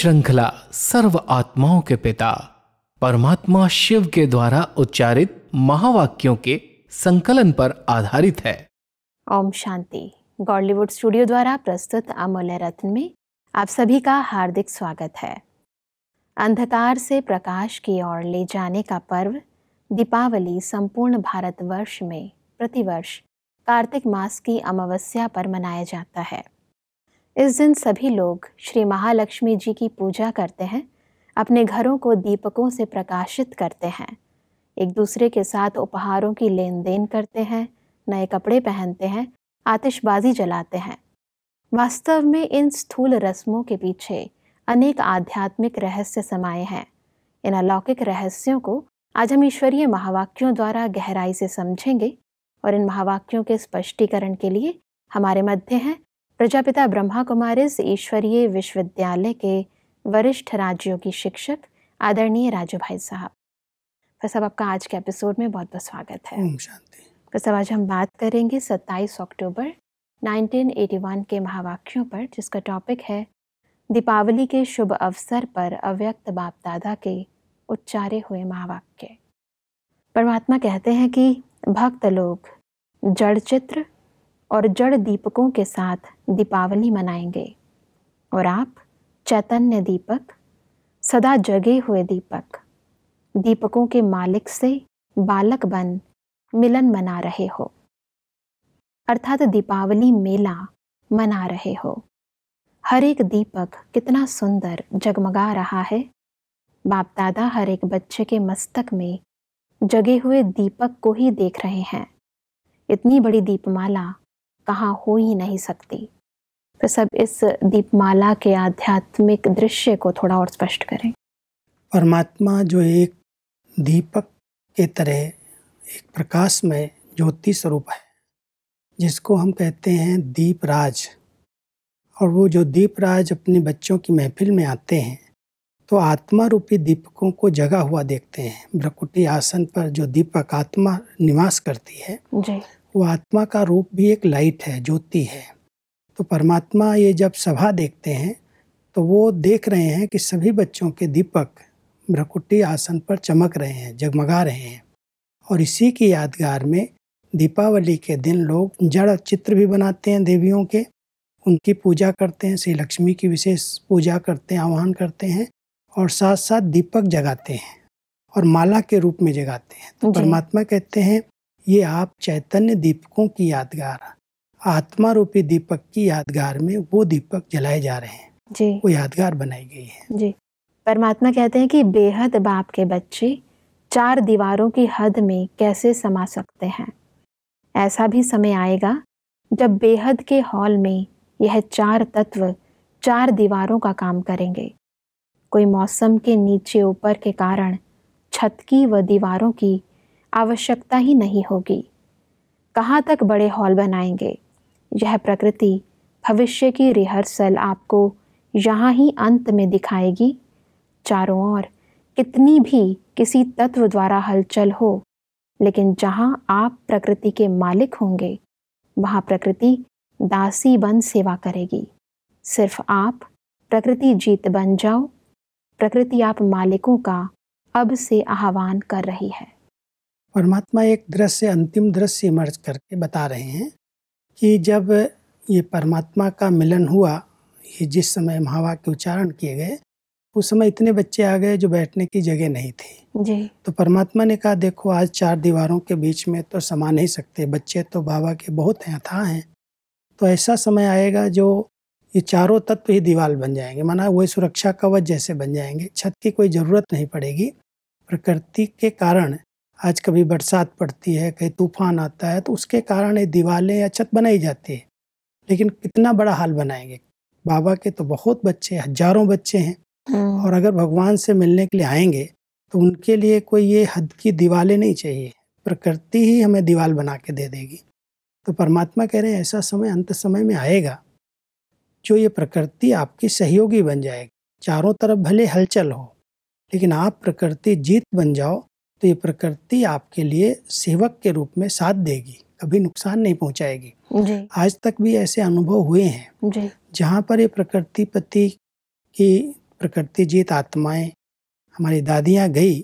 श्रृंखला सर्व आत्माओं के पिता परमात्मा शिव के द्वारा उच्चारित महावाक्यों के संकलन पर आधारित है ओम शांति गॉलीवुड स्टूडियो द्वारा प्रस्तुत अमूल्य रत्न में आप सभी का हार्दिक स्वागत है अंधकार से प्रकाश की ओर ले जाने का पर्व दीपावली संपूर्ण भारतवर्ष में प्रतिवर्ष कार्तिक मास की अमावस्या पर मनाया जाता है इस दिन सभी लोग श्री महालक्ष्मी जी की पूजा करते हैं अपने घरों को दीपकों से प्रकाशित करते हैं एक दूसरे के साथ उपहारों की लेन देन करते हैं नए कपड़े पहनते हैं आतिशबाजी जलाते हैं वास्तव में इन स्थूल रस्मों के पीछे अनेक आध्यात्मिक रहस्य समाये हैं इन अलौकिक रहस्यों को आज हम ईश्वरीय महावाक्यों द्वारा गहराई से समझेंगे और इन महावाक्यों के स्पष्टीकरण के लिए हमारे मध्य हैं प्रजापिता ब्रह्मा कुमारिज ईश्वरीय विश्वविद्यालय के वरिष्ठ राज्यों की शिक्षक आदरणीय राजू भाई साहब फिर साहब आपका आज के एपिसोड में बहुत बहुत स्वागत है फिर साहब आज हम बात करेंगे 27 अक्टूबर 1981 के महावाक्यों पर जिसका टॉपिक है दीपावली के शुभ अवसर पर अव्यक्त बाप दादा के उच्चारे हुए महावाक्य परमात्मा कहते हैं कि भक्त लोग जड़ चित्र और जड़ दीपकों के साथ दीपावली मनाएंगे और आप चैतन्य दीपक सदा जगे हुए दीपक दीपकों के मालिक से बालक बन मिलन मना रहे हो अर्थात दीपावली मेला मना रहे हो हर एक दीपक कितना सुंदर जगमगा रहा है बाप दादा हर एक बच्चे के मस्तक में जगे हुए दीपक को ही देख रहे हैं इतनी बड़ी दीपमाला कहाँ हो ही नहीं सकती तो सब इस दीपमाला के आध्यात्मिक दृश्य को थोड़ा और स्पष्ट करें परमात्मा जो एक दीपक के तरह एक प्रकाश में ज्योति स्वरूप है जिसको हम कहते हैं दीपराज और वो जो दीपराज अपने बच्चों की महफिल में आते हैं तो आत्मा रूपी दीपकों को जगा हुआ देखते हैं ब्रकुटी आसन पर जो दीपक आत्मा निवास करती है जी। वो आत्मा का रूप भी एक लाइट है ज्योति है तो परमात्मा ये जब सभा देखते हैं तो वो देख रहे हैं कि सभी बच्चों के दीपक भ्रकुटी आसन पर चमक रहे हैं जगमगा रहे हैं और इसी की यादगार में दीपावली के दिन लोग जड़ चित्र भी बनाते हैं देवियों के उनकी पूजा करते हैं श्री लक्ष्मी की विशेष पूजा करते हैं आह्वान करते हैं और साथ साथ दीपक जगाते हैं और माला के रूप में जगाते हैं तो परमात्मा कहते हैं ये आप चैतन्य दीपकों की यादगार आत्मा रूपी दीपक की यादगार में वो दीपक जलाए जा रहे हैं जी वो यादगार बनाई गई है जी परमात्मा कहते हैं कि बेहद बाप के बच्चे चार दीवारों की हद में कैसे समा सकते हैं ऐसा भी समय आएगा जब बेहद के हॉल में यह चार तत्व चार दीवारों का काम करेंगे कोई मौसम के नीचे ऊपर के कारण छत की व दीवारों की आवश्यकता ही नहीं होगी कहाँ तक बड़े हॉल बनाएंगे यह प्रकृति भविष्य की रिहर्सल आपको यहाँ ही अंत में दिखाएगी चारों ओर कितनी भी किसी तत्व द्वारा हलचल हो लेकिन जहाँ आप प्रकृति के मालिक होंगे वहाँ प्रकृति दासी बन सेवा करेगी सिर्फ आप प्रकृति जीत बन जाओ प्रकृति आप मालिकों का अब से आह्वान कर रही है परमात्मा एक दृश्य अंतिम दृश्य इमर्ज करके बता रहे हैं कि जब ये परमात्मा का मिलन हुआ ये जिस समय महावा के उच्चारण किए गए उस समय इतने बच्चे आ गए जो बैठने की जगह नहीं थी जी तो परमात्मा ने कहा देखो आज चार दीवारों के बीच में तो समा नहीं सकते बच्चे तो बाबा के बहुत हैं था हैं तो ऐसा समय आएगा जो ये चारों तत्व ही दीवार बन जाएंगे माना वही सुरक्षा कवच जैसे बन जाएंगे छत की कोई ज़रूरत नहीं पड़ेगी प्रकृति के कारण आज कभी बरसात पड़ती है कहीं तूफान आता है तो उसके कारण ये दीवारें या छत बनाई जाती है लेकिन कितना बड़ा हाल बनाएंगे बाबा के तो बहुत बच्चे हजारों बच्चे हैं हम्म। और अगर भगवान से मिलने के लिए आएंगे तो उनके लिए कोई ये हद की दीवाले नहीं चाहिए प्रकृति ही हमें दीवाल बना के दे देगी तो परमात्मा कह रहे हैं ऐसा समय अंत समय में आएगा जो ये प्रकृति आपकी सहयोगी बन जाएगी चारों तरफ भले हलचल हो लेकिन आप प्रकृति जीत बन जाओ तो ये प्रकृति आपके लिए सेवक के रूप में साथ देगी कभी नुकसान नहीं पहुंचाएगी जी। आज तक भी ऐसे अनुभव हुए हैं जहाँ पर ये प्रकृति पति की प्रकृति जीत आत्माएं हमारी दादियाँ गई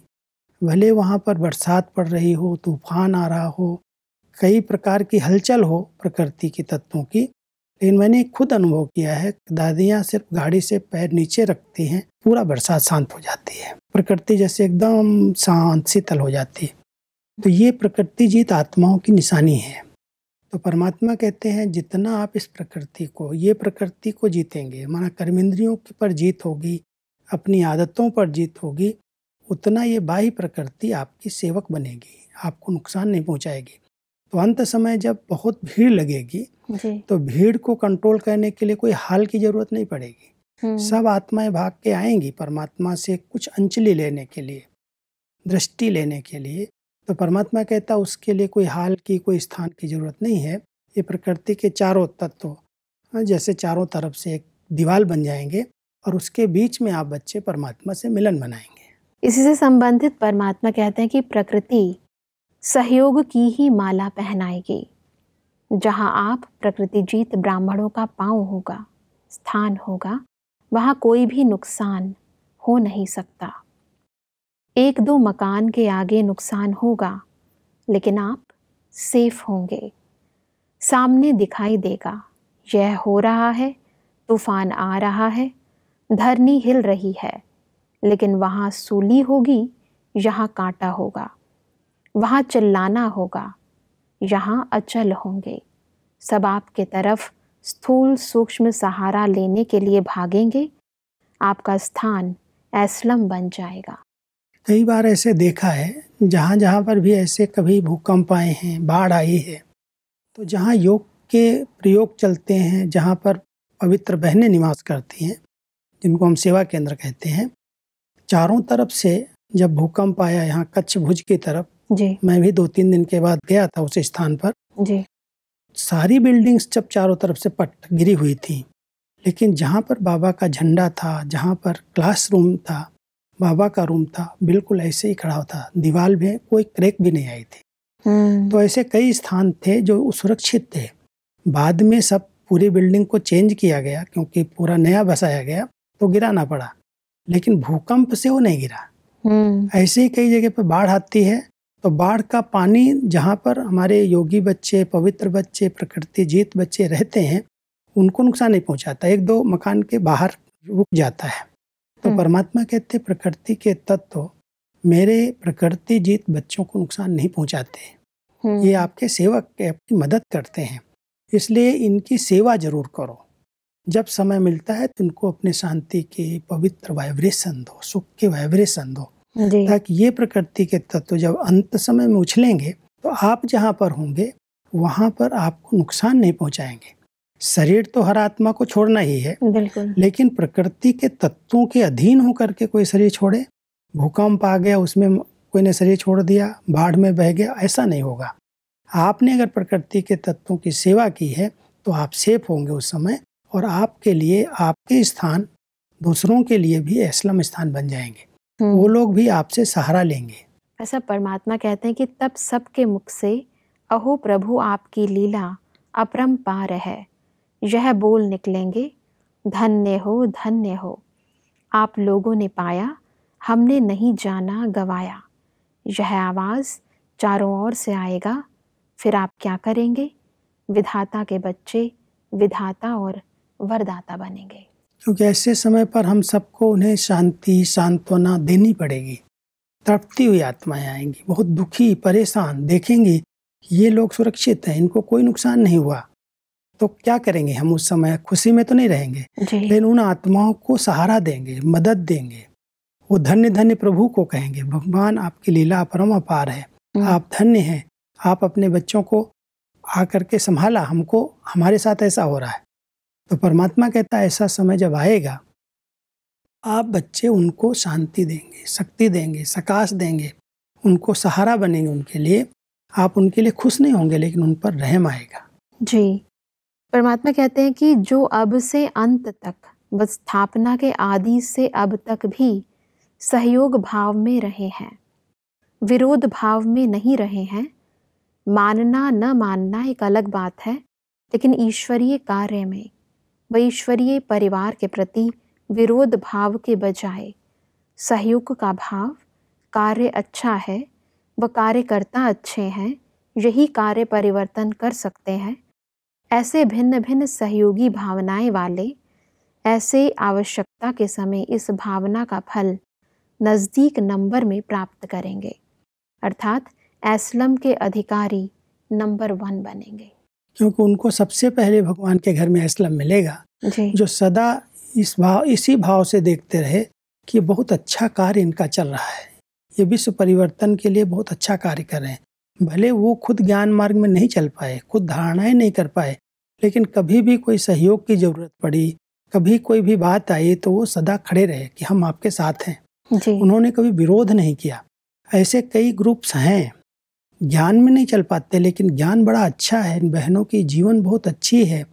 भले वहाँ पर बरसात पड़ रही हो तूफान आ रहा हो कई प्रकार की हलचल हो प्रकृति के तत्वों की लेकिन मैंने खुद अनुभव किया है दादियाँ सिर्फ गाड़ी से पैर नीचे रखती हैं पूरा बरसात शांत हो जाती है प्रकृति जैसे एकदम शांत शीतल हो जाती है तो ये प्रकृति जीत आत्माओं की निशानी है तो परमात्मा कहते हैं जितना आप इस प्रकृति को ये प्रकृति को जीतेंगे माना कर्मेंद्रियों पर जीत होगी अपनी आदतों पर जीत होगी उतना ये बाह्य प्रकृति आपकी सेवक बनेगी आपको नुकसान नहीं पहुंचाएगी तो अंत समय जब बहुत भीड़ लगेगी तो भीड़ को कंट्रोल करने के लिए कोई हाल की ज़रूरत नहीं पड़ेगी हम्म। सब आत्माएं भाग के आएंगी परमात्मा से कुछ अंचली लेने के लिए दृष्टि लेने के लिए तो परमात्मा कहता उसके लिए कोई हाल की कोई स्थान की जरूरत नहीं है ये प्रकृति के चारों तत्व हाँ, जैसे चारों तरफ से एक दीवार बन जाएंगे और उसके बीच में आप बच्चे परमात्मा से मिलन बनाएंगे इसी से संबंधित परमात्मा कहते हैं कि प्रकृति सहयोग की ही माला पहनाएगी जहाँ आप प्रकृति जीत ब्राह्मणों का पांव होगा स्थान होगा वहाँ कोई भी नुकसान हो नहीं सकता एक दो मकान के आगे नुकसान होगा लेकिन आप सेफ होंगे सामने दिखाई देगा यह हो रहा है तूफान आ रहा है धरनी हिल रही है लेकिन वहाँ सूली होगी यहाँ कांटा होगा वहाँ चिल्लाना होगा यहाँ अचल होंगे सब आपके तरफ स्थूल सूक्ष्म सहारा लेने के लिए भागेंगे आपका स्थान ऐसलम बन जाएगा कई बार ऐसे देखा है जहाँ जहाँ पर भी ऐसे कभी भूकंप आए हैं बाढ़ आई है तो जहाँ योग के प्रयोग चलते हैं जहाँ पर पवित्र बहनें निवास करती हैं जिनको हम सेवा केंद्र कहते हैं चारों तरफ से जब भूकंप आया यहाँ कच्छ भुज की तरफ जी मैं भी दो तीन दिन के बाद गया था उस स्थान पर जी सारी बिल्डिंग्स जब चारों तरफ से पट गिरी हुई थी लेकिन जहाँ पर बाबा का झंडा था जहाँ पर क्लासरूम था बाबा का रूम था बिल्कुल ऐसे ही खड़ा होता दीवार में कोई क्रैक भी नहीं आई थी हम्म। तो ऐसे कई स्थान थे जो सुरक्षित थे बाद में सब पूरी बिल्डिंग को चेंज किया गया क्योंकि पूरा नया बसाया गया तो गिराना पड़ा लेकिन भूकंप से वो नहीं गिरा हम्म। ऐसे ही कई जगह पर बाढ़ आती है तो बाढ़ का पानी जहाँ पर हमारे योगी बच्चे पवित्र बच्चे प्रकृति जीत बच्चे रहते हैं उनको नुकसान नहीं पहुँचाता एक दो मकान के बाहर रुक जाता है तो हम्म। परमात्मा कहते प्रकृति के तत्व मेरे प्रकृति जीत बच्चों को नुकसान नहीं पहुँचाते हम्म। ये आपके सेवक आपकी मदद करते हैं इसलिए इनकी सेवा जरूर करो जब समय मिलता है तो इनको अपने शांति के पवित्र वाइब्रेशन दो सुख के वाइब्रेशन दो ताकि ये प्रकृति के तत्व जब अंत समय में उछलेंगे तो आप जहाँ पर होंगे वहाँ पर आपको नुकसान नहीं पहुँचाएंगे शरीर तो हर आत्मा को छोड़ना ही है लेकिन प्रकृति के तत्वों के अधीन होकर के कोई शरीर छोड़े भूकंप आ गया उसमें कोई ने शरीर छोड़ दिया बाढ़ में बह गया ऐसा नहीं होगा आपने अगर प्रकृति के तत्वों की सेवा की है तो आप सेफ होंगे उस समय और आपके लिए आपके स्थान दूसरों के लिए भी असलम स्थान बन जाएंगे वो हम्म। लोग भी आपसे सहारा लेंगे ऐसा परमात्मा कहते हैं कि तब सबके मुख से अहो प्रभु आपकी लीला अपरम्पार है यह बोल निकलेंगे धन्य हो धन्य हो आप लोगों ने पाया हमने नहीं जाना गवाया यह आवाज़ चारों ओर से आएगा फिर आप क्या करेंगे विधाता के बच्चे विधाता और वरदाता बनेंगे क्योंकि ऐसे समय पर हम सबको उन्हें शांति सांत्वना देनी पड़ेगी तड़पती हुई आत्माएं आएंगी बहुत दुखी परेशान देखेंगी ये लोग सुरक्षित हैं इनको कोई नुकसान नहीं हुआ तो क्या करेंगे हम उस समय खुशी में तो नहीं रहेंगे लेकिन उन आत्माओं को सहारा देंगे मदद देंगे वो धन्य धन्य प्रभु को कहेंगे भगवान आपकी लीला परम अपार है हम्म। आप धन्य हैं आप अपने बच्चों को आ करके संभाला हमको हमारे साथ ऐसा हो रहा है तो परमात्मा कहता है ऐसा समय जब आएगा आप बच्चे उनको शांति देंगे शक्ति देंगे सकाश देंगे उनको सहारा बनेंगे उनके लिए आप उनके लिए खुश नहीं होंगे लेकिन उन पर रहम आएगा जी परमात्मा कहते हैं कि जो अब से अंत तक बस स्थापना के आदि से अब तक भी सहयोग भाव में रहे हैं विरोध भाव में नहीं रहे हैं मानना न मानना एक अलग बात है लेकिन ईश्वरीय कार्य में व ईश्वरीय परिवार के प्रति विरोध भाव के बजाय सहयोग का भाव कार्य अच्छा है व कार्यकर्ता अच्छे हैं यही कार्य परिवर्तन कर सकते हैं ऐसे भिन्न भिन्न सहयोगी भावनाएं वाले ऐसे आवश्यकता के समय इस भावना का फल नज़दीक नंबर में प्राप्त करेंगे अर्थात एस्लम के अधिकारी नंबर वन बनेंगे क्योंकि उनको सबसे पहले भगवान के घर में असलम मिलेगा जो सदा इस भाव इसी भाव से देखते रहे कि बहुत अच्छा कार्य इनका चल रहा है ये विश्व परिवर्तन के लिए बहुत अच्छा कार्य कर रहे हैं भले वो खुद ज्ञान मार्ग में नहीं चल पाए खुद धारणाएं नहीं कर पाए लेकिन कभी भी कोई सहयोग की ज़रूरत पड़ी कभी कोई भी बात आई तो वो सदा खड़े रहे कि हम आपके साथ हैं उन्होंने कभी विरोध नहीं किया ऐसे कई ग्रुप्स हैं ज्ञान में नहीं चल पाते लेकिन ज्ञान बड़ा अच्छा है इन बहनों की जीवन बहुत अच्छी है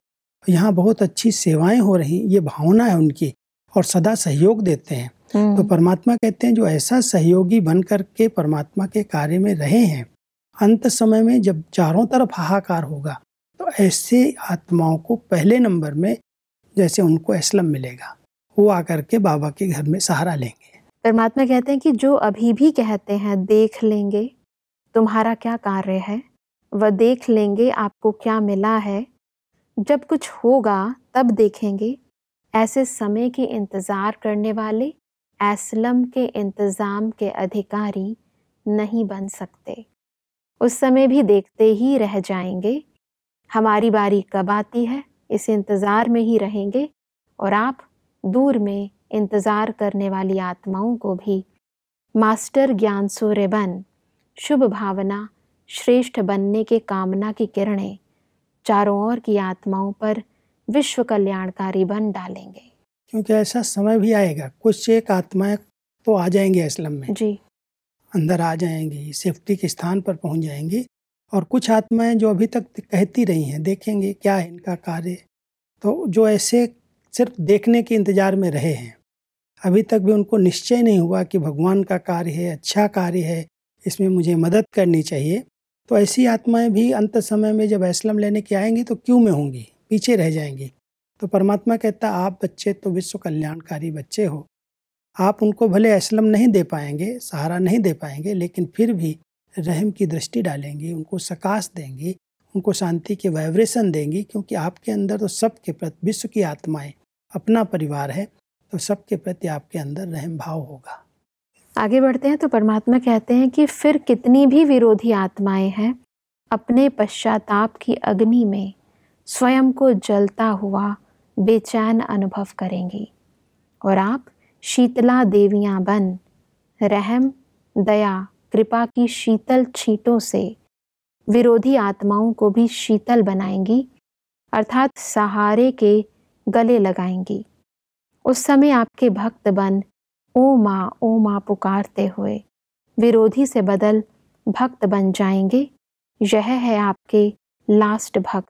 यहाँ बहुत अच्छी सेवाएं हो रही ये भावना है उनकी और सदा सहयोग देते हैं हम्म। तो परमात्मा कहते हैं जो ऐसा सहयोगी बन कर के परमात्मा के कार्य में रहे हैं अंत समय में जब चारों तरफ हाहाकार होगा तो ऐसे आत्माओं को पहले नंबर में जैसे उनको असलम मिलेगा वो आकर के बाबा के घर में सहारा लेंगे परमात्मा कहते हैं कि जो अभी भी कहते हैं देख लेंगे तुम्हारा क्या कार्य है वह देख लेंगे आपको क्या मिला है जब कुछ होगा तब देखेंगे ऐसे समय के इंतज़ार करने वाले एसलम के इंतज़ाम के अधिकारी नहीं बन सकते उस समय भी देखते ही रह जाएंगे हमारी बारी कब आती है इस इंतज़ार में ही रहेंगे और आप दूर में इंतज़ार करने वाली आत्माओं को भी मास्टर ज्ञान सूर्य बन शुभ भावना श्रेष्ठ बनने के कामना की किरणें चारों ओर की आत्माओं पर विश्व कल्याणकारी बन डालेंगे क्योंकि ऐसा समय भी आएगा कुछ एक आत्माएं तो आ जाएंगी असलम में जी अंदर आ जाएंगी सेफ्टी के स्थान पर पहुंच जाएंगी और कुछ आत्माएं जो अभी तक कहती रही हैं देखेंगे क्या है इनका कार्य तो जो ऐसे सिर्फ देखने के इंतज़ार में रहे हैं अभी तक भी उनको निश्चय नहीं हुआ कि भगवान का कार्य है अच्छा कार्य है इसमें मुझे मदद करनी चाहिए तो ऐसी आत्माएं भी अंत समय में जब असलम लेने के आएंगी तो क्यों में होंगी पीछे रह जाएंगी तो परमात्मा कहता आप बच्चे तो विश्व कल्याणकारी बच्चे हो आप उनको भले असलम नहीं दे पाएंगे सहारा नहीं दे पाएंगे लेकिन फिर भी रहम की दृष्टि डालेंगी उनको सकाश देंगी उनको शांति के वाइब्रेशन देंगी क्योंकि आपके अंदर तो सबके प्रति विश्व की आत्माएं अपना परिवार है तो सबके प्रति आपके अंदर रहम भाव होगा आगे बढ़ते हैं तो परमात्मा कहते हैं कि फिर कितनी भी विरोधी आत्माएं हैं अपने पश्चाताप की अग्नि में स्वयं को जलता हुआ बेचैन अनुभव करेंगी और आप शीतला देवियां बन रहम दया कृपा की शीतल छींटों से विरोधी आत्माओं को भी शीतल बनाएंगी अर्थात सहारे के गले लगाएंगी उस समय आपके भक्त बन ओ माँ ओ माँ पुकारते हुए विरोधी से बदल भक्त बन जाएंगे यह है आपके लास्ट भक्त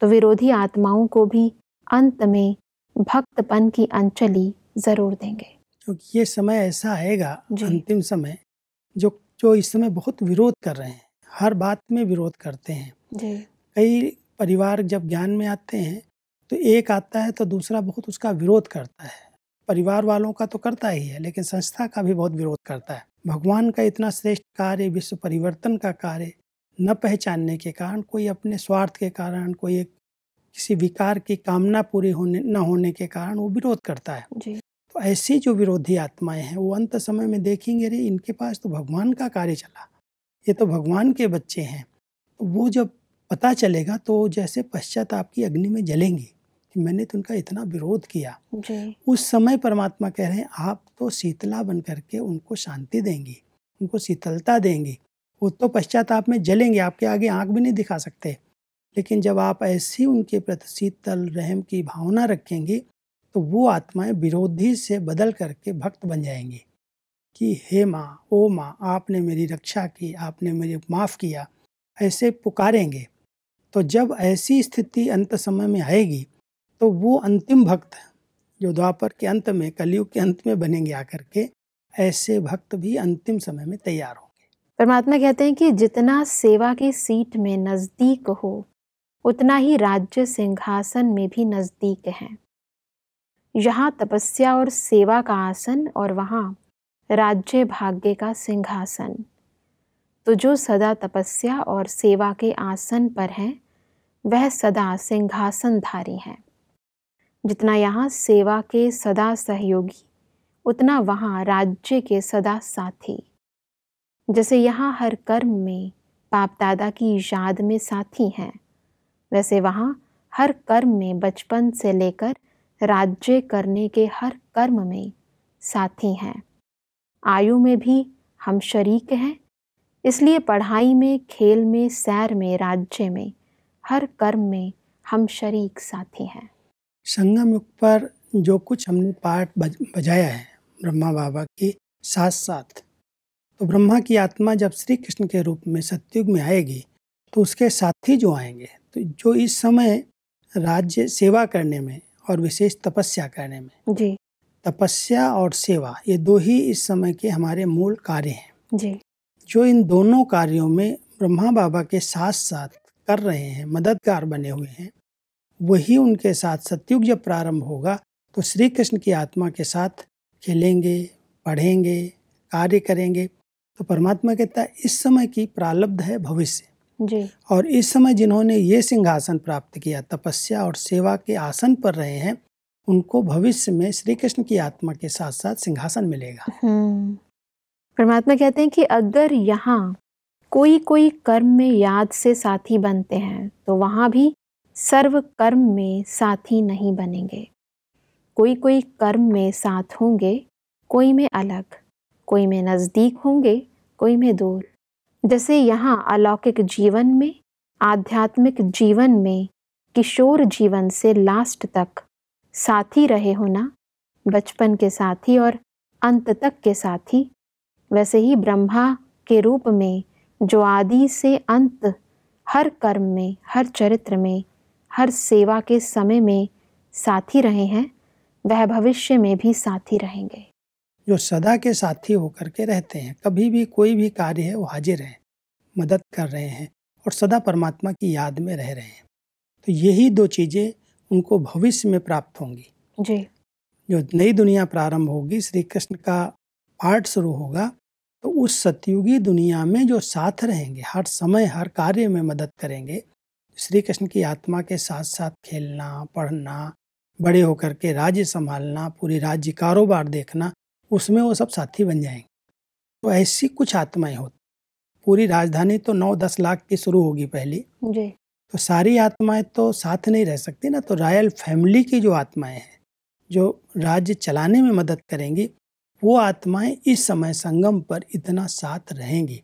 तो विरोधी आत्माओं को भी अंत में भक्तपन की अंचली ज़रूर देंगे क्योंकि तो ये समय ऐसा आएगा अंतिम समय जो जो इस समय बहुत विरोध कर रहे हैं हर बात में विरोध करते हैं कई परिवार जब ज्ञान में आते हैं तो एक आता है तो दूसरा बहुत उसका विरोध करता है परिवार वालों का तो करता ही है लेकिन संस्था का भी बहुत विरोध करता है भगवान का इतना श्रेष्ठ कार्य विश्व परिवर्तन का कार्य न पहचानने के कारण कोई अपने स्वार्थ के कारण कोई एक किसी विकार की कामना पूरी होने न होने के कारण वो विरोध करता है जी। तो ऐसी जो विरोधी आत्माएं हैं वो अंत समय में देखेंगे अरे इनके पास तो भगवान का कार्य चला ये तो भगवान के बच्चे हैं तो वो जब पता चलेगा तो जैसे पश्चात आपकी अग्नि में जलेंगी कि मैंने तो उनका इतना विरोध किया जी। उस समय परमात्मा कह रहे हैं आप तो शीतला बन करके उनको शांति देंगी उनको शीतलता देंगी वो तो पश्चाताप में जलेंगे आपके आगे आंख भी नहीं दिखा सकते लेकिन जब आप ऐसी उनके प्रति शीतल रहम की भावना रखेंगी तो वो आत्माएं विरोधी से बदल करके भक्त बन जाएंगी कि हे माँ ओ माँ आपने मेरी रक्षा की आपने मेरे माफ़ किया ऐसे पुकारेंगे तो जब ऐसी स्थिति अंत समय में आएगी तो वो अंतिम भक्त जो द्वापर के अंत में कलयुग के अंत में बनेंगे आकर के ऐसे भक्त भी अंतिम समय में तैयार होंगे परमात्मा कहते हैं कि जितना सेवा की सीट में नज़दीक हो उतना ही राज्य सिंहासन में भी नज़दीक है यहाँ तपस्या और सेवा का आसन और वहाँ राज्य भाग्य का सिंहासन तो जो सदा तपस्या और सेवा के आसन पर है वह सदा सिंहासनधारी है जितना यहाँ सेवा के सदा सहयोगी उतना वहाँ राज्य के सदा साथी जैसे यहाँ हर कर्म में बाप दादा की याद में साथी हैं वैसे वहाँ हर कर्म में बचपन से लेकर राज्य करने के हर कर्म में साथी हैं आयु में भी हम शरीक हैं इसलिए पढ़ाई में खेल में सैर में राज्य में हर कर्म में हम शरीक साथी हैं संगम युग पर जो कुछ हमने पाठ बज, बजाया है ब्रह्मा बाबा के साथ साथ तो ब्रह्मा की आत्मा जब श्री कृष्ण के रूप में सत्युग में आएगी तो उसके साथी जो आएंगे तो जो इस समय राज्य सेवा करने में और विशेष तपस्या करने में जी तपस्या और सेवा ये दो ही इस समय के हमारे मूल कार्य हैं जी जो इन दोनों कार्यों में ब्रह्मा बाबा के साथ साथ कर रहे हैं मददगार बने हुए हैं वही उनके साथ सत्युग जब प्रारंभ होगा तो श्री कृष्ण की आत्मा के साथ खेलेंगे पढ़ेंगे कार्य करेंगे तो परमात्मा कहता है इस समय की प्रारब्ध है भविष्य जी। और इस समय जिन्होंने ये सिंहासन प्राप्त किया तपस्या और सेवा के आसन पर रहे हैं उनको भविष्य में श्री कृष्ण की आत्मा के साथ साथ सिंहासन मिलेगा हम्म। परमात्मा कहते हैं कि अगर यहाँ कोई कोई कर्म में याद से साथी बनते हैं तो वहाँ भी सर्व कर्म में साथी नहीं बनेंगे कोई कोई कर्म में साथ होंगे कोई में अलग कोई में नज़दीक होंगे कोई में दूर जैसे यहाँ अलौकिक जीवन में आध्यात्मिक जीवन में किशोर जीवन से लास्ट तक साथी रहे होना बचपन के साथी और अंत तक के साथी वैसे ही ब्रह्मा के रूप में जो आदि से अंत हर कर्म में हर चरित्र में हर सेवा के समय में साथी रहे हैं वह भविष्य में भी साथी रहेंगे जो सदा के साथी होकर के रहते हैं कभी भी कोई भी कार्य है वो हाजिर है मदद कर रहे हैं और सदा परमात्मा की याद में रह रहे हैं तो यही दो चीज़ें उनको भविष्य में प्राप्त होंगी जी जो नई दुनिया प्रारंभ होगी श्री कृष्ण का पाठ शुरू होगा तो उस सतयुगी दुनिया में जो साथ रहेंगे हर समय हर कार्य में मदद करेंगे श्री कृष्ण की आत्मा के साथ साथ खेलना पढ़ना बड़े होकर के राज्य संभालना पूरी राज्य कारोबार देखना उसमें वो सब साथी बन जाएंगे तो ऐसी कुछ आत्माएं होती पूरी राजधानी तो नौ दस लाख की शुरू होगी पहली जी तो सारी आत्माएं तो साथ नहीं रह सकती ना तो रॉयल फैमिली की जो आत्माएं हैं जो राज्य चलाने में मदद करेंगी वो आत्माएं इस समय संगम पर इतना साथ रहेंगी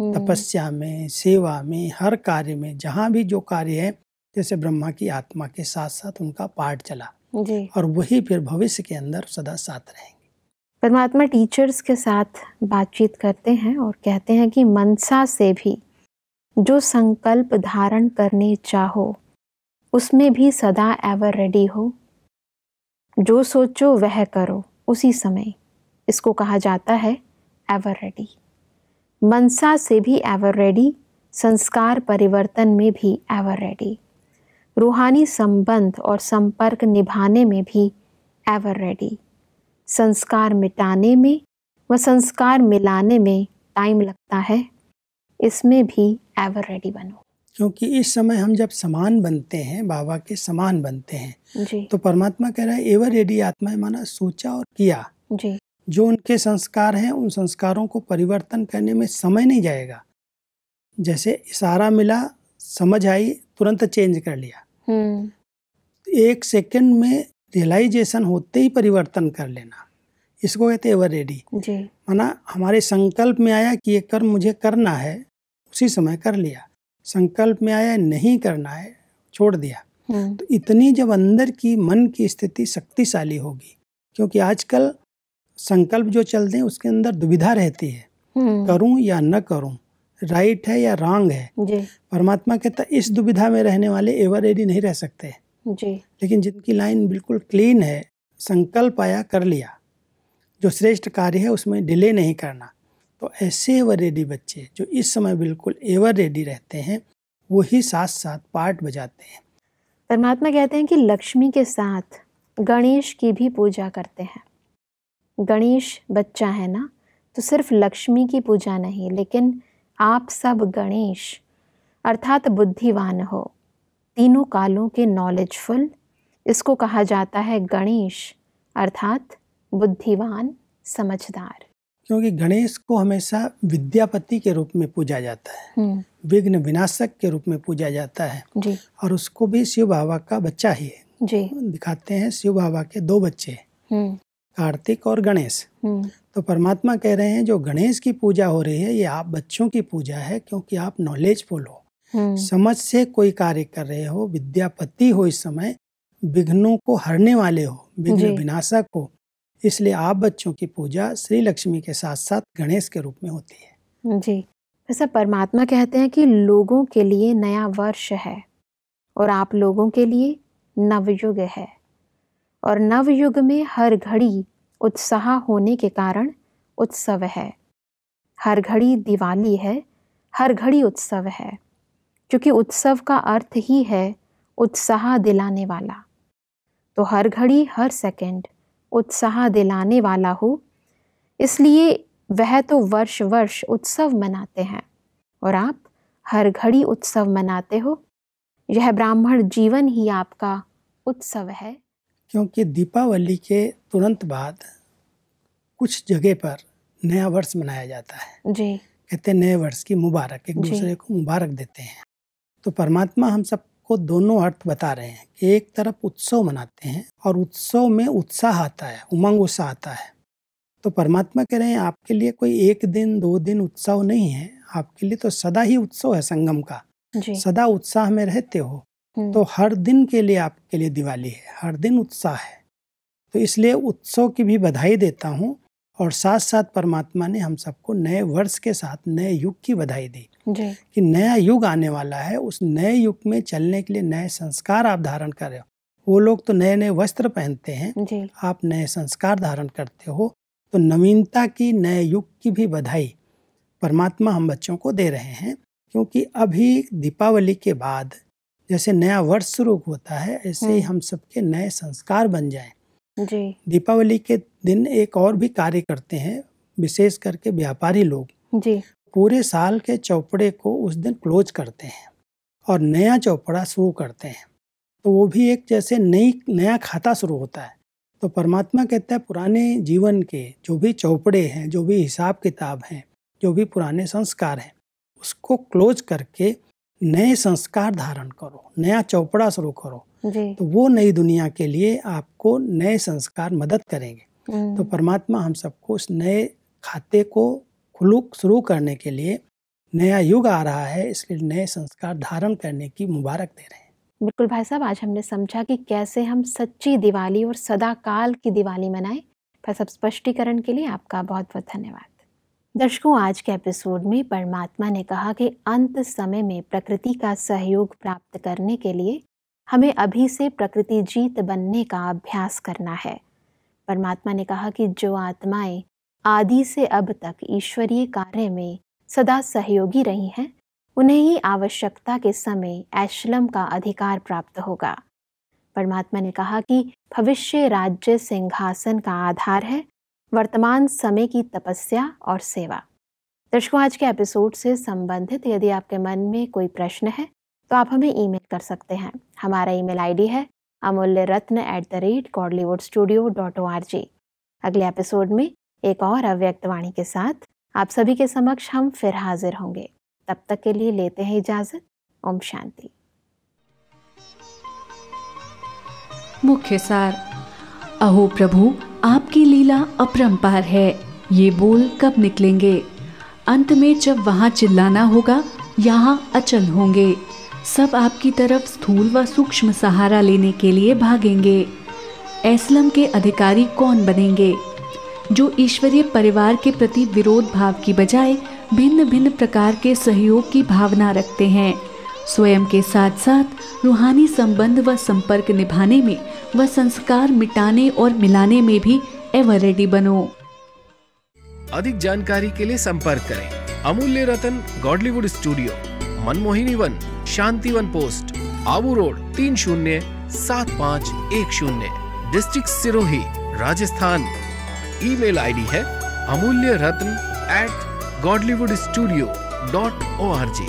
तपस्या में सेवा में हर कार्य में जहाँ भी जो कार्य है जैसे ब्रह्मा की आत्मा के साथ साथ उनका पाठ चला जी। और वही फिर भविष्य के अंदर सदा साथ रहेंगे परमात्मा टीचर्स के साथ बातचीत करते हैं और कहते हैं कि मनसा से भी जो संकल्प धारण करने चाहो उसमें भी सदा एवर रेडी हो जो सोचो वह करो उसी समय इसको कहा जाता है एवर रेडी मनसा से भी एवर रेडी संस्कार परिवर्तन में भी एवर रेडी रूहानी संबंध और संपर्क निभाने में भी एवर रेडी संस्कार मिटाने में व संस्कार मिलाने में टाइम लगता है इसमें भी एवर रेडी बनो क्योंकि इस समय हम जब समान बनते हैं बाबा के समान बनते हैं जी। तो परमात्मा कह रहा है एवर रेडी आत्मा माना सोचा और किया जी जो उनके संस्कार हैं उन संस्कारों को परिवर्तन करने में समय नहीं जाएगा जैसे इशारा मिला समझ आई तुरंत चेंज कर लिया हम्म। एक सेकंड में रियलाइजेशन होते ही परिवर्तन कर लेना इसको कहते एवर रेडी माना हमारे संकल्प में आया कि ये कर्म मुझे करना है उसी समय कर लिया संकल्प में आया नहीं करना है छोड़ दिया हम्म। तो इतनी जब अंदर की मन की स्थिति शक्तिशाली होगी क्योंकि आजकल संकल्प जो चलते हैं उसके अंदर दुविधा रहती है हम्म। करूं या न करूं राइट है या रॉन्ग है परमात्मा कहता इस दुविधा में रहने वाले एवर एडी नहीं रह सकते जी लेकिन जिनकी लाइन बिल्कुल क्लीन है संकल्प आया कर लिया जो श्रेष्ठ कार्य है उसमें डिले नहीं करना तो ऐसे एवर रेडी बच्चे जो इस समय बिल्कुल एवर रेडी रहते हैं वो ही साथ साथ पाठ बजाते हैं परमात्मा कहते हैं कि लक्ष्मी के साथ गणेश की भी पूजा करते हैं गणेश बच्चा है ना तो सिर्फ लक्ष्मी की पूजा नहीं लेकिन आप सब गणेश अर्थात बुद्धिवान हो तीनों कालों के नॉलेजफुल इसको कहा जाता है गणेश अर्थात बुद्धिवान समझदार क्योंकि गणेश को हमेशा विद्यापति के रूप में पूजा जाता है हम्म। विघ्न विनाशक के रूप में पूजा जाता है जी। और उसको भी शिव बाबा का बच्चा ही है जी। दिखाते हैं शिव बाबा के दो बच्चे हम्म। कार्तिक और गणेश हम्म। तो परमात्मा कह रहे हैं जो गणेश की पूजा हो रही है ये आप बच्चों की पूजा है क्योंकि आप नॉलेज फुल हो हम्म। समझ से कोई कार्य कर रहे हो विद्यापति हो इस समय विघ्नों को हरने वाले हो विघ्न विनाशक हो इसलिए आप बच्चों की पूजा श्री लक्ष्मी के साथ साथ गणेश के रूप में होती है जी ऐसा परमात्मा कहते हैं कि लोगों के लिए नया वर्ष है और आप लोगों के लिए नवयुग है और नवयुग में हर घड़ी उत्साह होने के कारण उत्सव है हर घड़ी दिवाली है हर घड़ी उत्सव है क्योंकि उत्सव का अर्थ ही है उत्साह दिलाने वाला तो हर घड़ी हर सेकंड उत्साह दिलाने वाला हो इसलिए वह तो वर्ष वर्ष उत्सव मनाते हैं और आप हर घड़ी उत्सव मनाते हो यह ब्राह्मण जीवन ही आपका उत्सव है क्योंकि दीपावली के तुरंत बाद कुछ जगह पर नया वर्ष मनाया जाता है जी कहते हैं नए वर्ष की मुबारक एक दूसरे को मुबारक देते हैं तो परमात्मा हम सबको दोनों अर्थ बता रहे हैं कि एक तरफ उत्सव मनाते हैं और उत्सव में उत्साह आता है उमंग उत्साह आता है तो परमात्मा कह रहे हैं आपके लिए कोई एक दिन दो दिन उत्सव नहीं है आपके लिए तो सदा ही उत्सव है संगम का सदा उत्साह में रहते हो हम्म। तो हर दिन के लिए आपके लिए दिवाली है हर दिन उत्साह है तो इसलिए उत्सव की भी बधाई देता हूँ और साथ साथ परमात्मा ने हम सबको नए वर्ष के साथ नए युग की बधाई दी कि नया युग आने वाला है उस नए युग में चलने के लिए नए संस्कार आप धारण कर रहे हो वो लोग तो नए नए वस्त्र पहनते हैं आप नए संस्कार धारण करते हो तो नवीनता की नए युग की भी बधाई परमात्मा हम बच्चों को दे रहे हैं क्योंकि अभी दीपावली के बाद जैसे नया वर्ष शुरू होता है ऐसे ही हम्म। हम सबके नए संस्कार बन जाएं जी दीपावली के दिन एक और भी कार्य करते हैं विशेष करके व्यापारी लोग जी पूरे साल के चौपड़े को उस दिन क्लोज करते हैं और नया चौपड़ा शुरू करते हैं तो वो भी एक जैसे नई नया खाता शुरू होता है तो परमात्मा कहता है पुराने जीवन के जो भी चौपड़े हैं जो भी हिसाब किताब हैं जो भी पुराने संस्कार हैं उसको क्लोज करके नए संस्कार धारण करो नया चौपड़ा शुरू करो तो वो नई दुनिया के लिए आपको नए संस्कार मदद करेंगे हम्म। तो परमात्मा हम सबको उस नए खाते को खुलू शुरू करने के लिए नया युग आ रहा है इसलिए नए संस्कार धारण करने की मुबारक दे रहे हैं बिल्कुल भाई साहब आज हमने समझा कि कैसे हम सच्ची दिवाली और सदाकाल की दिवाली मनाएं भाई साहब स्पष्टीकरण के लिए आपका बहुत बहुत धन्यवाद दर्शकों आज के एपिसोड में परमात्मा ने कहा कि अंत समय में प्रकृति का सहयोग प्राप्त करने के लिए हमें अभी से प्रकृति जीत बनने का अभ्यास करना है परमात्मा ने कहा कि जो आत्माएं आदि से अब तक ईश्वरीय कार्य में सदा सहयोगी रही हैं उन्हें ही आवश्यकता के समय ऐश्लम का अधिकार प्राप्त होगा परमात्मा ने कहा कि भविष्य राज्य सिंहासन का आधार है वर्तमान समय की तपस्या और सेवा दर्शकों आज के एपिसोड से संबंधित यदि आपके मन में कोई प्रश्न है तो आप हमें ईमेल कर सकते हैं हमारा ईमेल आईडी है Amulya Ratan at the rate Godlywood studio dot O R G अगले एपिसोड में एक और अव्यक्तवाणी के साथ आप सभी के समक्ष हम फिर हाजिर होंगे तब तक के लिए लेते हैं इजाजत ओम शांति मुख्य सार अहो प्रभु आपकी लीला अपरंपार है ये बोल कब निकलेंगे अंत में जब वहाँ चिल्लाना होगा यहाँ अचल होंगे सब आपकी तरफ स्थूल व सूक्ष्म सहारा लेने के लिए भागेंगे एसलम के अधिकारी कौन बनेंगे जो ईश्वरीय परिवार के प्रति विरोध भाव की बजाय भिन्न भिन्न प्रकार के सहयोग की भावना रखते हैं स्वयं के साथ साथ रूहानी संबंध व संपर्क निभाने में व संस्कार मिटाने और मिलाने में भी एवर रेडी बनो अधिक जानकारी के लिए संपर्क करें Amulya Ratan Godlywood studio Manmohini Van Shantivan post Abu road तीन शून्य सात पाँच एक शून्य district Sirohi Rajasthan email ID है Amulya Ratan at Godlywood studio dot O R ji